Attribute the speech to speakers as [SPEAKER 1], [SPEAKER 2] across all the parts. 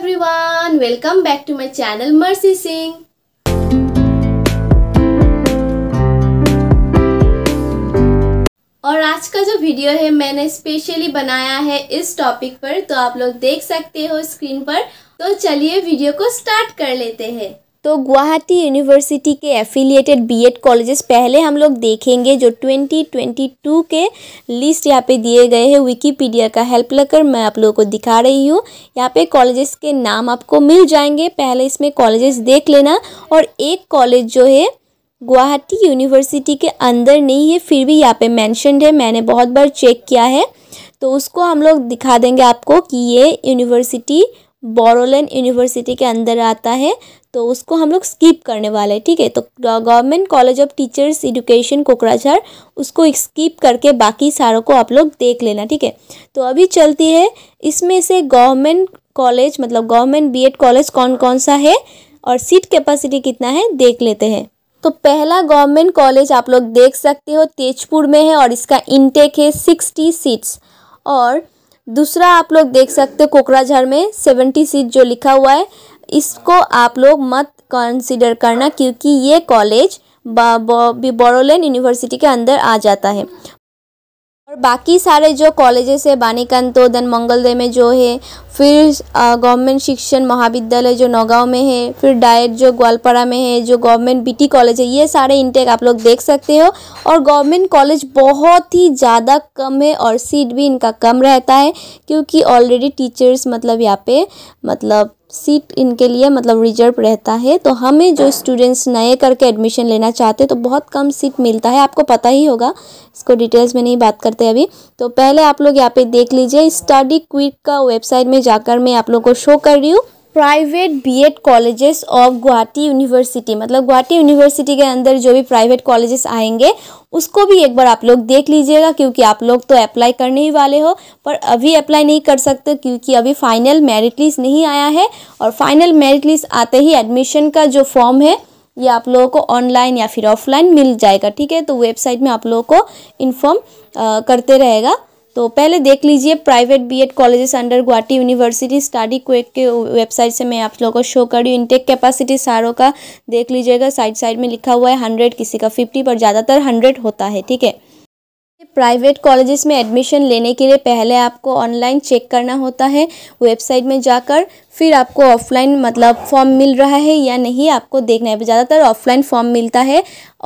[SPEAKER 1] everyone welcome back to my channel Mercy Singh और आज का जो वीडियो है मैंने स्पेशली बनाया है इस टॉपिक पर तो आप लोग देख सकते हो स्क्रीन पर तो चलिए वीडियो को स्टार्ट कर लेते हैं तो गुवाहाटी यूनिवर्सिटी के एफिलिएटेड बीएड कॉलेजेस पहले हम लोग देखेंगे जो 2022 के लिस्ट यहाँ पे दिए गए हैं विकीपीडिया का हेल्प लेकर मैं आप लोगों को दिखा रही हूँ यहाँ पे कॉलेजेस के नाम आपको मिल जाएंगे पहले इसमें कॉलेजेस देख लेना और एक कॉलेज जो है गुवाहाटी यूनिवर्सिटी के अंदर नहीं है फिर भी यहाँ पे मैंशनड है मैंने बहुत बार चेक किया है तो उसको हम लोग दिखा देंगे आपको कि ये यूनिवर्सिटी बोरोलैंड यूनिवर्सिटी के अंदर आता है तो उसको हम लोग स्किप करने वाले हैं ठीक है तो government college of teachers education Kokrajhar उसको स्किप करके बाकी सारों को आप लोग देख लेना ठीक है तो अभी चलती है इसमें से गवर्नमेंट कॉलेज मतलब गवर्नमेंट बीएड कॉलेज कौन कौन सा है और सीट कैपेसिटी कितना है देख लेते हैं तो पहला गवर्नमेंट कॉलेज आप लोग देख सकते हो तेजपुर में है और इसका इनटेक है सिक्सटी सीट्स और दूसरा आप लोग देख सकते हो कोकराझार में सेवेंटी सीट जो लिखा हुआ है इसको आप लोग मत कंसिडर करना क्योंकि ये कॉलेज बोडोलैंड यूनिवर्सिटी के अंदर आ जाता है और बाकी सारे जो कॉलेजेस है बानीकांतो धन मंगलदे में जो है फिर गवर्नमेंट शिक्षण महाविद्यालय जो नौगांव में है फिर डायट जो ग्वालपाड़ा में है जो गवर्नमेंट बीटी कॉलेज है ये सारे इंटेक आप लोग देख सकते हो और गवर्नमेंट कॉलेज बहुत ही ज़्यादा कम है और सीट भी इनका कम रहता है क्योंकि ऑलरेडी टीचर्स मतलब यहाँ पे मतलब सीट इनके लिए मतलब रिजर्व रहता है तो हमें जो स्टूडेंट्स नए करके एडमिशन लेना चाहते तो बहुत कम सीट मिलता है आपको पता ही होगा इसको डिटेल्स में नहीं बात करते अभी तो पहले आप लोग यहाँ पे देख लीजिए स्टडी क्विक का वेबसाइट में जाकर मैं आप लोग को शो कर रही हूँ private BEd colleges of Guwahati university मतलब गुवाहाटी यूनिवर्सिटी के अंदर जो भी प्राइवेट कॉलेजेस आएंगे उसको भी एक बार आप लोग देख लीजिएगा क्योंकि आप लोग तो अप्लाई करने ही वाले हो पर अभी अप्लाई नहीं कर सकते क्योंकि अभी फाइनल मेरिट लिस्ट नहीं आया है और फाइनल मेरिट लिस्ट आते ही एडमिशन का जो फॉर्म है ये आप लोगों को ऑनलाइन या फिर ऑफलाइन मिल जाएगा ठीक है तो वेबसाइट में आप लोगों को इन्फॉर्म करते रहेगा तो पहले देख लीजिए private BEd colleges under Guwahati university study quake के वेबसाइट से मैं आप लोगों को शो कर रही हूँ इनटेक कैपेसिटी सारों का देख लीजिएगा साइड साइड में लिखा हुआ है हंड्रेड किसी का फिफ्टी पर ज़्यादातर हंड्रेड होता है ठीक है प्राइवेट कॉलेजेस में एडमिशन लेने के लिए पहले आपको ऑनलाइन चेक करना होता है वेबसाइट में जाकर फिर आपको ऑफलाइन मतलब फॉर्म मिल रहा है या नहीं आपको देखना है ज़्यादातर ऑफलाइन फॉर्म मिलता है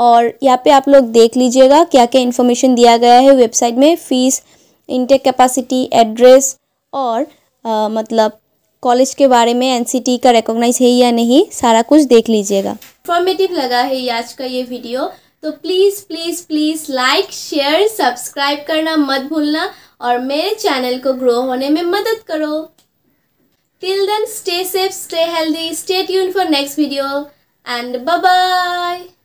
[SPEAKER 1] और यहाँ पे आप लोग देख लीजिएगा क्या क्या इन्फॉर्मेशन दिया गया है वेबसाइट में फ़ीस इंटेक कैपेसिटी एड्रेस और आ, मतलब कॉलेज के बारे में एनसीटी का रिकॉग्नाइज है या नहीं सारा कुछ देख लीजिएगा इन्फॉर्मेटिव लगा है आज का ये वीडियो तो please please please like share subscribe करना मत भूलना और मेरे चैनल को ग्रो होने में मदद करो till then stay safe stay healthy stay tuned for next video and bye